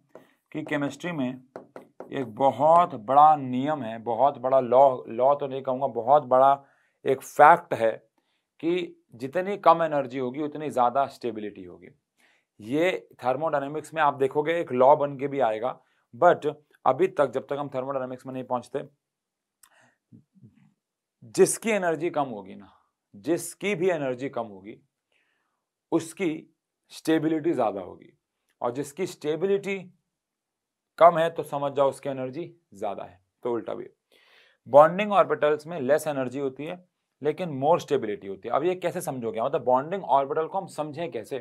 Speaker 1: कि केमिस्ट्री में एक बहुत बड़ा नियम है बहुत बड़ा लॉ लॉ तो नहीं कहूंगा बहुत बड़ा एक फैक्ट है कि जितनी कम एनर्जी होगी उतनी ज़्यादा स्टेबिलिटी होगी ये थर्मोडाइनमिक्स में आप देखोगे एक लॉ बन के भी आएगा बट अभी तक जब तक हम थर्मोडाइनमिक्स में नहीं पहुंचते जिसकी एनर्जी कम होगी ना जिसकी भी एनर्जी कम होगी उसकी स्टेबिलिटी ज़्यादा होगी और जिसकी स्टेबिलिटी कम है तो समझ जाओ उसकी एनर्जी ज़्यादा है तो उल्टा भी बॉन्डिंग ऑर्बिटल्स में लेस एनर्जी होती है लेकिन मोर स्टेबिलिटी होती है अब ये कैसे समझोगे मतलब बॉन्डिंग ऑर्बिटल को हम समझें कैसे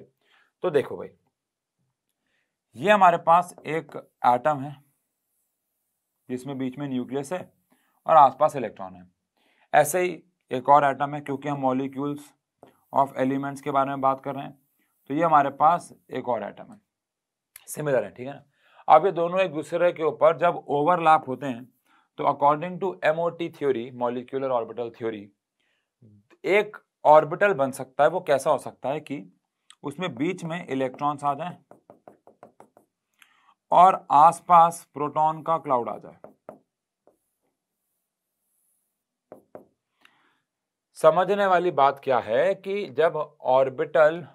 Speaker 1: तो देखो भाई ये हमारे पास एक एटम है जिसमें बीच में न्यूक्लियस है और आसपास इलेक्ट्रॉन है ऐसे ही एक और एटम है क्योंकि हम मॉलिक्यूल्स ऑफ एलिमेंट्स के बारे में बात कर रहे हैं तो ये हमारे पास एक और एटम है सिमिलर है ठीक है ना अब ये दोनों एक दूसरे के ऊपर जब ओवरलैप होते हैं तो according to M O T theory molecular orbital theory एक ऑर्बिटल बन सकता है वो कैसा हो सकता है कि उसमें बीच में इलेक्ट्रॉन्स आ जाए और आसपास प्रोटॉन का क्लाउड आ जाए समझने वाली बात क्या है कि जब ऑर्बिटल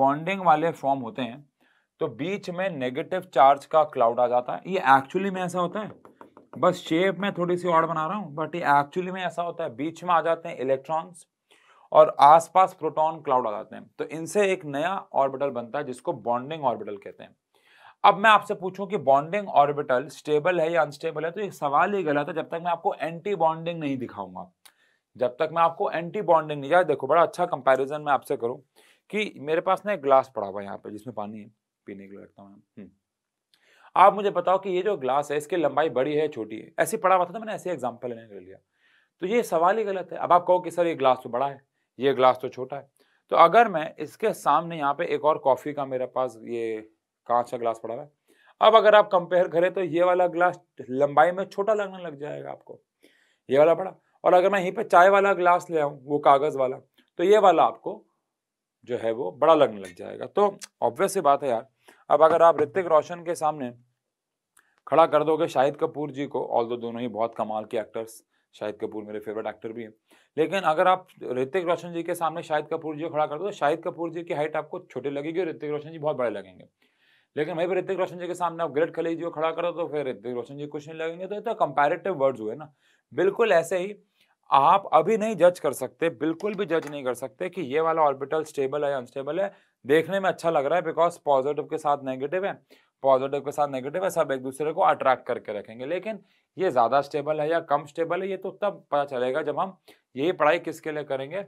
Speaker 1: बॉन्डिंग वाले फॉर्म होते हैं तो बीच में नेगेटिव चार्ज का क्लाउड आ जाता है ये एक्चुअली में ऐसा होता है बस शेप में थोड़ी सी और बना रहा हूँ बट एक्चुअली में ऐसा होता है बीच में आ जाते हैं इलेक्ट्रॉन्स और आसपास प्रोटॉन क्लाउड आ जाते हैं तो इनसे एक नया ऑर्बिटल बनता है जिसको बॉन्डिंग ऑर्बिटल कहते हैं अब मैं आपसे पूछूं कि बॉन्डिंग ऑर्बिटल स्टेबल है या अनस्टेबल है तो एक सवाल ही गलत है जब तक मैं आपको एंटी बॉन्डिंग नहीं दिखाऊंगा जब तक मैं आपको एंटी बॉन्डिंग नहीं देखो बड़ा अच्छा कंपेरिजन मैं आपसे करूँ कि मेरे पास ना एक ग्लास पड़ा हुआ है यहाँ पे जिसमें पानी है पीने के लिए रखता हूँ हम्म। आप मुझे बताओ कि ये जो ग्लास है इसकी लंबाई बड़ी है छोटी है ऐसी पढ़ा हुआ था तो मैंने ऐसे एग्जाम्पल लेने ले लिया तो ये सवाल ही गलत है अब आप कहो कि सर ये ग्लास तो बड़ा है ये ग्लास तो छोटा है तो अगर मैं इसके सामने यहाँ पे एक और कॉफ़ी का मेरे पास ये कांच का ग्लास पड़ा हुआ है अब अगर आप कंपेयर करें तो ये वाला ग्लास लंबाई में छोटा लगने लग जाएगा आपको ये वाला बड़ा और अगर मैं यहीं पे चाय वाला ग्लास ले आऊँ वो कागज़ वाला तो ये वाला आपको जो है वो बड़ा लगने लग जाएगा तो ऑब्वियस बात है यार अब अगर आप ऋतिक रोशन के सामने खड़ा कर दोगे शाहिद कपूर जी को ऑल दो दोनों ही बहुत कमाल के एक्टर्स शाहिद कपूर मेरे फेवरेट एक्टर भी हैं लेकिन अगर आप ऋतिक रोशन जी के सामने शाहिद कपूर जी को खड़ा कर दो तो शाहिद कपूर जी की हाइट आपको छोटी लगेगी और ऋतिक रोशन जी बहुत बड़े लगेंगे लेकिन वहीं पर ऋतिक रोशन जी के सामने आप ग्रेट खली जी को खड़ा करो तो फिर ऋतिक रोशन जी कुछ नहीं लगेंगे तो ये तो कंपेरेटिव वर्ड्स हुए ना बिल्कुल ऐसे ही आप अभी नहीं जज कर सकते बिल्कुल भी जज नहीं कर सकते कि ये वाला ऑर्बिटल स्टेबल है अनस्टेबल है देखने में अच्छा लग रहा है बिकॉज पॉजिटिव के साथ नेगेटिव है पॉजिटिव के साथ नेगेटिव है सब एक दूसरे को अट्रैक्ट करके रखेंगे लेकिन ये ज़्यादा स्टेबल है या कम स्टेबल है ये तो तब पता चलेगा जब हम यही पढ़ाई किसके लिए करेंगे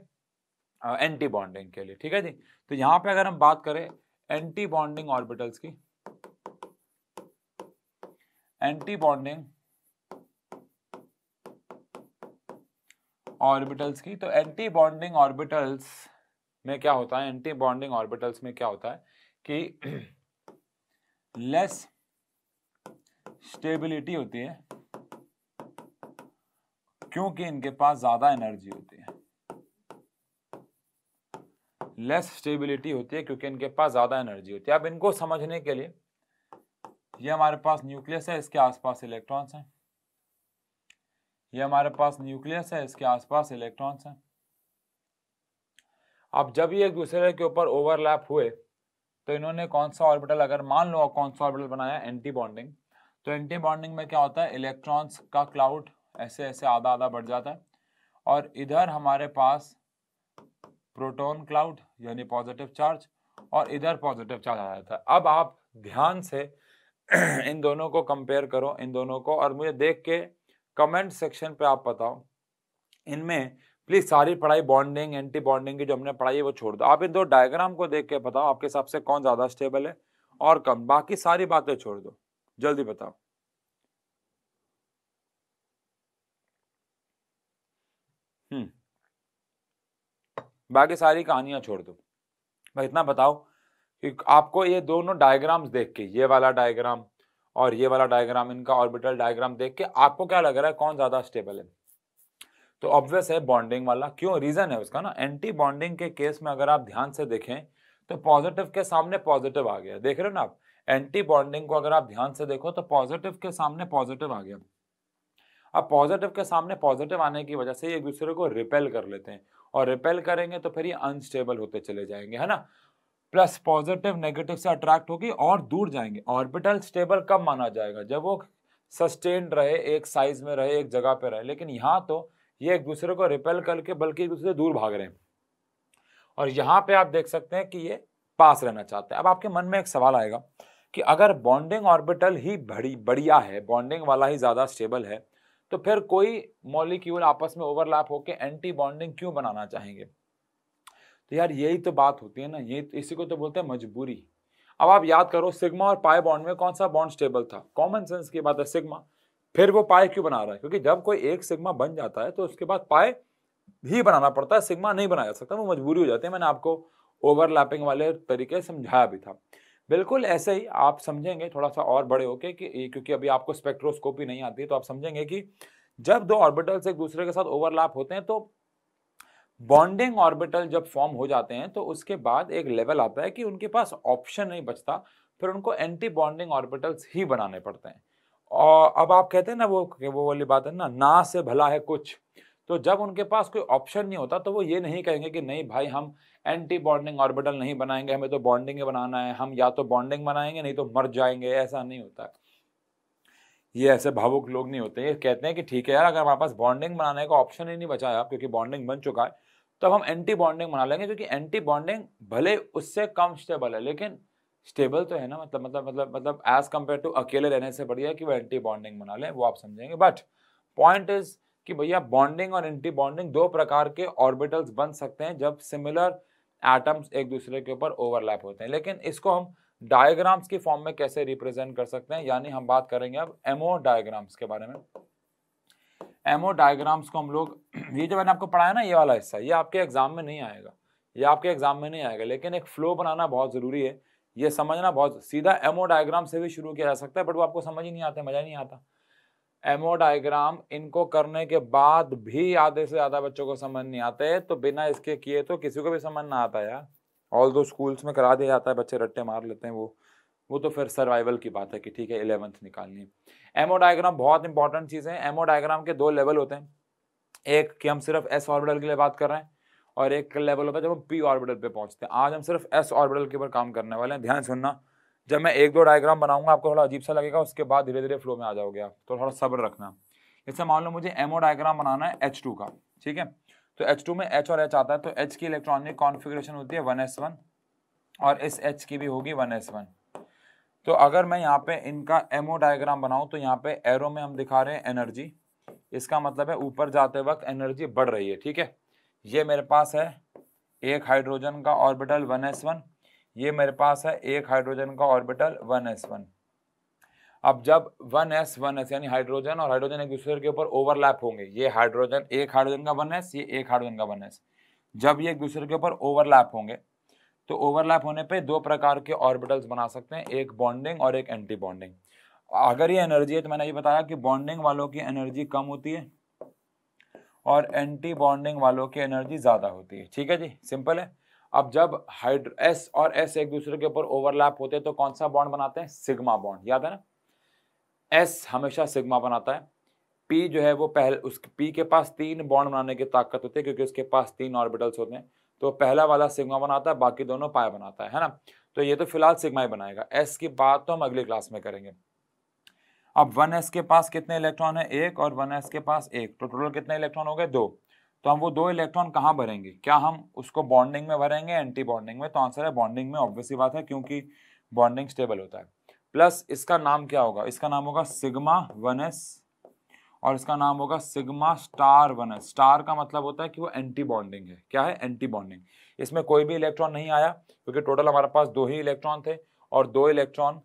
Speaker 1: एंटी बॉन्डिंग के लिए ठीक है जी तो यहाँ पे अगर हम बात करें एंटी बॉन्डिंग ऑर्बिटल्स की एंटी बॉन्डिंग ऑर्बिटल्स की तो एंटी बॉन्डिंग ऑर्बिटल्स में क्या होता है एंटी बॉन्डिंग ऑर्बिटल्स में क्या होता है कि लेस स्टेबिलिटी होती है क्योंकि इनके पास ज्यादा एनर्जी होती है लेस स्टेबिलिटी होती है क्योंकि इनके पास ज्यादा एनर्जी होती है अब इनको समझने के लिए ये हमारे पास न्यूक्लियस है इसके आसपास इलेक्ट्रॉन्स हैं ये हमारे पास न्यूक्लियस है इसके आसपास इलेक्ट्रॉन्स हैं अब जब ये एक दूसरे के ऊपर ओवरलैप हुए तो इन्होंने कौन सा ऑर्बिटल अगर मान लो कौन सा ऑर्बिटल बनाया एंटी बॉन्डिंग तो एंटी बॉन्डिंग में क्या होता है इलेक्ट्रॉन्स का क्लाउड ऐसे ऐसे आधा आधा बढ़ जाता है और इधर हमारे पास प्रोटोन क्लाउड यानी पॉजिटिव चार्ज और इधर पॉजिटिव चार्ज आ जाता है अब आप ध्यान से इन दोनों को कंपेयर करो इन दोनों को और मुझे देख के कमेंट सेक्शन पे आप बताओ इनमें प्लीज़ सारी पढ़ाई बॉन्डिंग एंटी बॉन्डिंग की जो हमने पढ़ाई है वो छोड़ दो आप इन दो डायग्राम को देख के बताओ आपके हिसाब से कौन ज़्यादा स्टेबल है और कम बाकी सारी बातें छोड़ दो जल्दी बताओ हम्म बाकी सारी कहानियां छोड़ दो मैं इतना बताओ कि आपको ये दोनों डायग्राम्स देख के ये वाला डायग्राम और ये वाला डायग्राम इनका ऑर्बिटल डायग्राम देख के आपको क्या लग रहा है कौन ज़्यादा स्टेबल है तो ऑब्वियस है बॉन्डिंग वाला क्यों रीजन है उसका ना एंटी बॉन्डिंग के केस में अगर आप ध्यान से देखें तो पॉजिटिव के सामने पॉजिटिव आ गया देख रहे हो ना आप एंटी बॉन्डिंग को अगर आप ध्यान से देखो तो पॉजिटिव के सामने पॉजिटिव आ गया अब पॉजिटिव के सामने पॉजिटिव आने की वजह से एक दूसरे को रिपेल कर लेते हैं और रिपेल करेंगे तो फिर ये अनस्टेबल होते चले जाएंगे है ना प्लस पॉजिटिव नेगेटिव से अट्रैक्ट होगी और दूर जाएंगे ऑर्बिटल स्टेबल कब माना जाएगा जब वो सस्टेन रहे एक साइज में रहे एक जगह पे रहे लेकिन यहाँ तो ये एक दूसरे को रिपेल करके बल्कि एक दूसरे दूर भाग रहे हैं और यहाँ पे आप देख सकते हैं कि ये पास रहना चाहते हैं अब आपके मन में एक सवाल आएगा कि अगर बॉन्डिंग ऑर्बिटल ही बड़ी बढ़िया है बॉन्डिंग वाला ही ज़्यादा स्टेबल है तो फिर कोई मॉलिक्यूल आपस में ओवरलैप होकर एंटी बॉन्डिंग क्यों बनाना चाहेंगे तो यार यही तो बात होती है ना ये इसी को तो बोलते हैं मजबूरी अब आप याद करो सिग्मा और पाए बॉन्ड में कौन सा बॉन्ड स्टेबल था कॉमन सेंस की बात है सिग्मा फिर वो पाए क्यों बना रहा है क्योंकि जब कोई एक सिग्मा बन जाता है तो उसके बाद पाए ही बनाना पड़ता है सिग्मा नहीं बनाया जा सकता वो मजबूरी हो जाती है मैंने आपको ओवरलैपिंग वाले तरीके समझाया भी था बिल्कुल ऐसे ही आप समझेंगे थोड़ा सा और बड़े होके कि क्योंकि अभी आपको स्पेक्ट्रोस्कोपी नहीं आती तो आप समझेंगे कि जब दो ऑर्बिटल्स एक दूसरे के साथ ओवरलैप होते हैं तो बॉन्डिंग ऑर्बिटल जब फॉर्म हो जाते हैं तो उसके बाद एक लेवल आता है कि उनके पास ऑप्शन नहीं बचता फिर उनको एंटी बॉन्डिंग ऑर्बिटल्स ही बनाने पड़ते हैं और अब आप कहते हैं ना वो वो वाली बात है ना ना से भला है कुछ तो जब उनके पास कोई ऑप्शन नहीं होता तो वो ये नहीं कहेंगे कि नहीं भाई हम एंटी बॉन्डिंग ऑर्बिटल नहीं बनाएंगे हमें तो बॉन्डिंग ही बनाना है हम या तो बॉन्डिंग बनाएंगे नहीं तो मर जाएंगे ऐसा नहीं होता है ये ऐसे भावुक लोग नहीं होते ये कहते हैं कि ठीक है यार अगर हमारे पास बॉन्डिंग बनाने का ऑप्शन ही नहीं बचा है क्योंकि बॉन्डिंग बन चुका है तो अब हम एंटी बॉन्डिंग बना लेंगे क्योंकि एंटी बॉन्डिंग भले उससे कम स्टेबल है लेकिन स्टेबल तो है ना मतलब मतलब मतलब मतलब एज कम्पेयर टू अकेले रहने से बढ़िया कि वो एंटी बॉन्डिंग बना लें वो आप समझेंगे बट पॉइंट इज कि भैया बॉन्डिंग और एंटी बॉन्डिंग दो प्रकार के ऑर्बिटल्स बन सकते हैं जब सिमिलर एटम्स एक दूसरे के ऊपर ओवरलैप होते हैं लेकिन इसको हम डायग्राम्स की फॉर्म में कैसे रिप्रेजेंट कर सकते हैं यानी हम बात करेंगे अब एमओ डायग्राम्स के बारे में एमओ डायग्राम्स को हम लोग ये जो मैंने आपको पढ़ाया ना ये वाला हिस्सा ये आपके एग्जाम में नहीं आएगा ये आपके एग्जाम में नहीं आएगा लेकिन एक फ्लो बनाना बहुत ज़रूरी है ये समझना बहुत सीधा एमओ डायग्राम से भी शुरू किया जा सकता है बट वो आपको समझ ही नहीं आता मज़ा नहीं आता एमओ डायग्राम इनको करने के बाद भी आधे से ज़्यादा बच्चों को समझ नहीं आते तो बिना इसके किए तो किसी को भी समझ ना आता यार ऑल दो स्कूल्स में करा दिया जाता है बच्चे रट्टे मार लेते हैं वो वो तो फिर सर्वाइवल की बात है कि ठीक है इलेवंथ निकालनी एमओ डायग्राम बहुत इंपॉर्टेंट चीज़ है एमओ डायग्राम के दो लेवल होते हैं एक कि हम सिर्फ एस ऑर्बिटल के लिए बात कर रहे हैं और एक लेवल होता है जब हम पी ऑर्बिटल पे पहुंचते हैं आज हम सिर्फ एस ऑर्बिटल के ऊपर काम करने वाले हैं ध्यान सुनना जब मैं एक दो डायग्राम बनाऊंगा आपको थोड़ा अजीब सा लगेगा उसके बाद धीरे धीरे फ्लो में आ जाओगे आप तो थोड़ा सब्र रखना जैसे मान लो मुझे एमओ डायग्राम बनाना है एच का ठीक है तो एच में एच और एच आता है तो एच की इलेक्ट्रॉनिक कॉन्फिग्रेशन होती है वन और इस एच की भी होगी वन तो अगर मैं यहाँ पे इनका एमओ डायग्राम बनाऊँ तो यहाँ पे एरो में हम दिखा रहे हैं एनर्जी इसका मतलब है ऊपर जाते वक्त एनर्जी बढ़ रही है ठीक है ये मेरे पास है एक हाइड्रोजन का ऑर्बिटल वन एस वन ये मेरे पास है एक हाइड्रोजन का ऑर्बिटल वन एस वन अब जब वन एस वन एस यानी हाइड्रोजन और हाइड्रोजन एक दूसरे के ऊपर ओवरलैप होंगे ये हाइड्रोजन एक हाइड्रोजन का वन एस ये एक हाइड्रोजन का वन एस जब ये एक दूसरे के ऊपर ओवरलैप होंगे तो ओवरलैप होने पे दो प्रकार के ऑर्बिटल्स बना सकते हैं एक बॉन्डिंग और एक एंटी बॉन्डिंग अगर ये एनर्जी है तो मैंने ये बताया कि बॉन्डिंग वालों की एनर्जी कम होती है और एंटी बॉन्डिंग वालों की एनर्जी ज़्यादा होती है ठीक है जी सिंपल है अब जब हाइड्रो एस और एस एक दूसरे के ऊपर ओवरलैप होते हैं तो कौन सा बॉन्ड बनाते हैं सिग्मा बॉन्ड याद है ना एस हमेशा सिग्मा बनाता है पी जो है वो पहले उस पी के पास तीन बॉन्ड बनाने की ताकत होती है क्योंकि उसके पास तीन ऑर्बिटल्स होते हैं तो पहला वाला सिग्मा बनाता है बाकी दोनों पाए बनाता है है ना तो ये तो फिलहाल सिग्मा ही बनाएगा एस की बात तो हम अगली क्लास में करेंगे अब 1s के पास कितने इलेक्ट्रॉन है एक और 1s के पास एक तो टोटल कितने इलेक्ट्रॉन हो गए दो तो हम वो दो इलेक्ट्रॉन कहाँ भरेंगे क्या हम उसको बॉन्डिंग में भरेंगे एंटी बॉन्डिंग में तो आंसर है बॉन्डिंग में ऑब्वियसली बात है क्योंकि बॉन्डिंग स्टेबल होता है प्लस इसका नाम क्या होगा इसका नाम होगा सिग्मा वन एस और इसका नाम होगा sigma star one S star का मतलब होता है कि वो एंटी बॉन्डिंग है क्या है एंटी बॉन्डिंग इसमें कोई भी इलेक्ट्रॉन नहीं आया क्योंकि टोटल हमारे पास दो ही इलेक्ट्रॉन थे और दो इलेक्ट्रॉन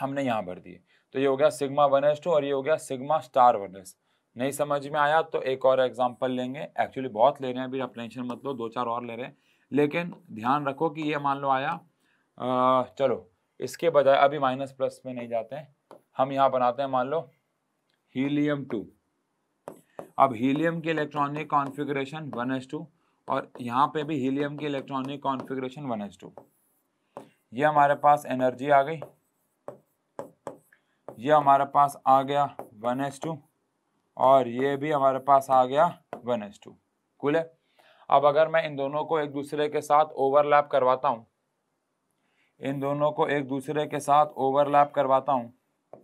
Speaker 1: हमने यहाँ भर दिए तो ये हो गया सिग्मा वन एस टू और ये हो गया सिग्मा स्टार वन एस नहीं समझ में आया तो एक और एग्जाम्पल लेंगे एक्चुअली बहुत ले रहे हैं अभी आप टेंशन मत लो दो चार और ले रहे हैं लेकिन ध्यान रखो कि ये मान लो आया आ, चलो इसके बजाय अभी माइनस प्लस में नहीं जाते हैं हम यहाँ बनाते हैं मान लो हीलियम टू अब हीलियम की electronic configuration one S two और यहाँ पे भी हीलियम की electronic configuration one S two ये हमारे पास एनर्जी आ गई ये हमारे पास आ गया वन एस टू और ये भी हमारे पास आ गया वन एस टू कुल है अब अगर मैं इन दोनों को एक दूसरे के साथ ओवरलैप करवाता हूँ इन दोनों को एक दूसरे के साथ ओवरलैप करवाता हूँ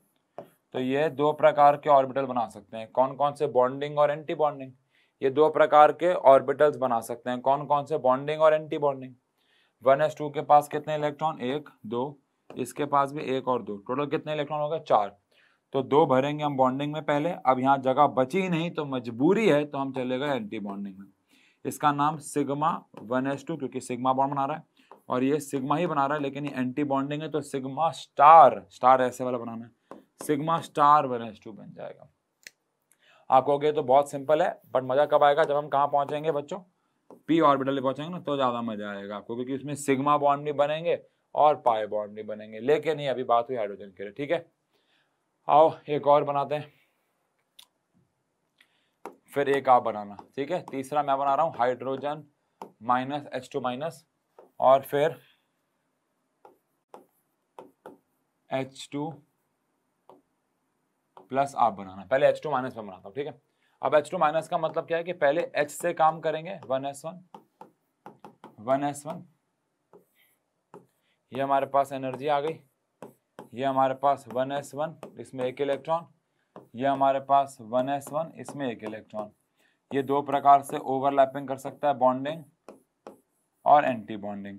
Speaker 1: तो ये दो प्रकार के ऑर्बिटल बना सकते हैं कौन कौन से बॉन्डिंग और एंटी बॉन्डिंग ये दो प्रकार के ऑर्बिटल्स बना सकते हैं कौन कौन से बॉन्डिंग और anti bonding one S two के पास कितने इलेक्ट्रॉन एक दो इसके पास भी एक और दो टोटल कितने इलेक्ट्रॉन होगा चार तो दो भरेंगे हम बॉन्डिंग में पहले अब यहाँ जगह बची ही नहीं तो मजबूरी है तो हम चले गए एंटी बॉन्डिंग में इसका नाम सिग्मा वन एस टू क्योंकि सिग्मा बॉन्ड बना रहा है और ये सिग्मा ही बना रहा है लेकिन ये एंटी बॉन्डिंग है तो सिग्मा स्टार स्टार ऐसे वाला बनाना है sigma star one S two बन जाएगा आप कहोगे तो बहुत सिंपल है बट मज़ा कब आएगा जब हम कहाँ पहुंचेंगे बच्चों पी ऑर्बिटल पहुंचेंगे ना तो ज़्यादा मज़ा आएगा आपको क्योंकि उसमें सिग्मा बॉन्ड भी बनेंगे और पाए बॉन्ड नहीं बनेंगे लेकिन ये अभी बात हुई हाइड्रोजन के लिए ठीक है आओ एक और बनाते हैं फिर एक आप बनाना ठीक है तीसरा मैं बना रहा हूँ hydrogen minus H two minus और फिर एच टू प्लस आप बनाना पहले एच टू माइनस में बनाता हूँ ठीक है अब एच टू माइनस का मतलब क्या है कि पहले एच से काम करेंगे one S one one S one ये हमारे पास एनर्जी आ गई ये हमारे पास वन एस वन इसमें एक इलेक्ट्रॉन ये हमारे पास वन एस वन इसमें एक इलेक्ट्रॉन ये दो प्रकार से ओवरलैपिंग कर सकता है बॉन्डिंग और एंटी बॉन्डिंग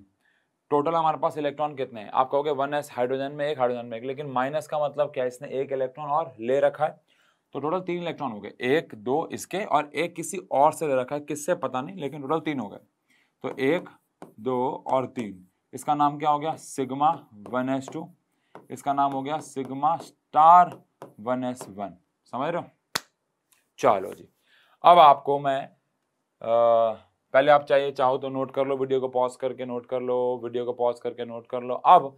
Speaker 1: टोटल हमारे पास इलेक्ट्रॉन कितने हैं आप कहोगे वन एस हाइड्रोजन में एक हाइड्रोजन में एक लेकिन माइनस का मतलब क्या है इसने एक इलेक्ट्रॉन और ले रखा है तो टोटल तीन इलेक्ट्रॉन हो गए एक दो इसके और एक किसी और से ले रखा है किससे पता नहीं लेकिन टोटल तीन हो गए तो एक दो और तीन इसका नाम क्या हो गया सिग्मा वन एस टू इसका नाम हो गया sigma star one S one समझ रहे हो चलो जी अब आपको मैं आ, पहले आप चाहिए चाहो तो नोट कर लो वीडियो को पॉज करके नोट कर लो वीडियो को पॉज करके नोट कर लो अब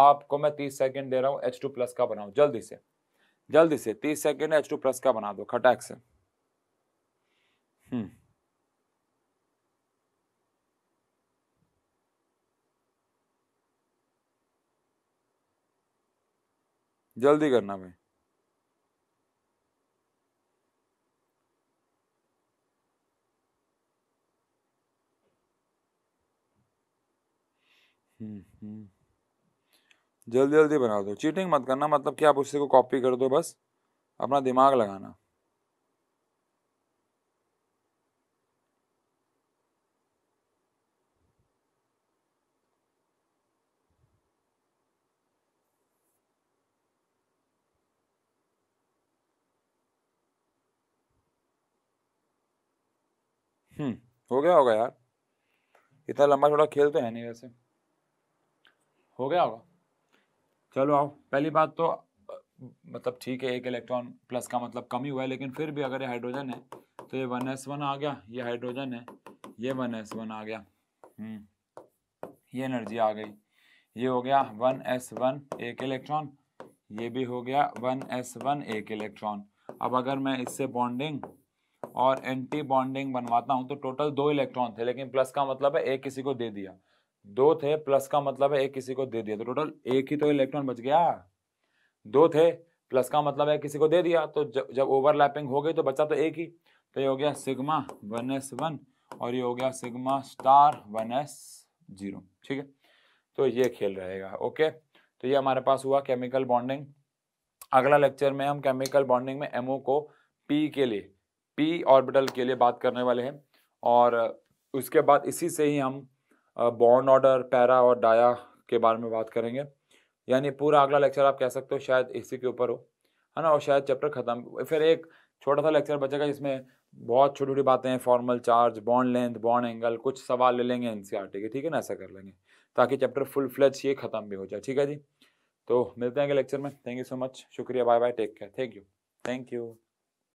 Speaker 1: आपको मैं तीस सेकेंड दे रहा हूँ एच प्लस का बनाओ जल्दी से जल्दी से तीस सेकेंड एच टू प्लस का बना दो खटैक से हम्म जल्दी करना भाई हम्म, हम्म। जल्दी जल्दी बना दो चीटिंग मत करना मतलब कि आप उससे को कॉपी कर दो बस अपना दिमाग लगाना हो गया होगा यार इतना लंबा छोड़ा खेल तो है नहीं वैसे हो गया होगा चलो आओ पहली बात तो मतलब ठीक है एक इलेक्ट्रॉन प्लस का मतलब कमी हुआ है लेकिन फिर भी अगर ये हाइड्रोजन है तो ये वन एस वन आ गया ये हाइड्रोजन है ये वन एस वन आ गया हम्म, ये एनर्जी आ गई ये हो गया वन एस वन एक इलेक्ट्रॉन ये भी हो गया वन एस वन एक इलेक्ट्रॉन अब अगर मैं इससे बॉन्डिंग और एंटी बॉन्डिंग बनवाता हूं तो टोटल दो इलेक्ट्रॉन थे लेकिन प्लस का मतलब है एक किसी को दे दिया दो थे प्लस का मतलब है एक किसी को दे दिया तो टोटल एक ही तो इलेक्ट्रॉन बच गया दो थे प्लस का मतलब है किसी को दे दिया तो जब जब ओवरलैपिंग हो गई तो बचा तो एक ही तो ये हो गया सिग्मा वन एस वन और ये हो गया sigma star one S zero ठीक है तो ये खेल रहेगा ओके तो ये हमारे पास हुआ केमिकल बॉन्डिंग अगला लेक्चर में हम केमिकल बॉन्डिंग में एमओ को पी के लिए पी ऑर्बिटल के लिए बात करने वाले हैं और उसके बाद इसी से ही हम बॉन्ड ऑर्डर पैरा और डाया के बारे में बात करेंगे यानी पूरा अगला लेक्चर आप कह सकते हो शायद इसी के ऊपर हो है ना और शायद चैप्टर ख़त्म फिर एक छोटा सा लेक्चर बचेगा जिसमें बहुत छोटी छोटी बातें हैं formal charge bond length bond angle कुछ सवाल ले लेंगे एन सी आर टी के ठीक है ना ऐसा कर लेंगे ताकि चैप्टर फुल फ्लच ये ख़त्म भी हो जाए ठीक है जी तो मिलते हैं अगले लेक्चर में थैंक यू सो मच शुक्रिया bye bye take care thank you thank you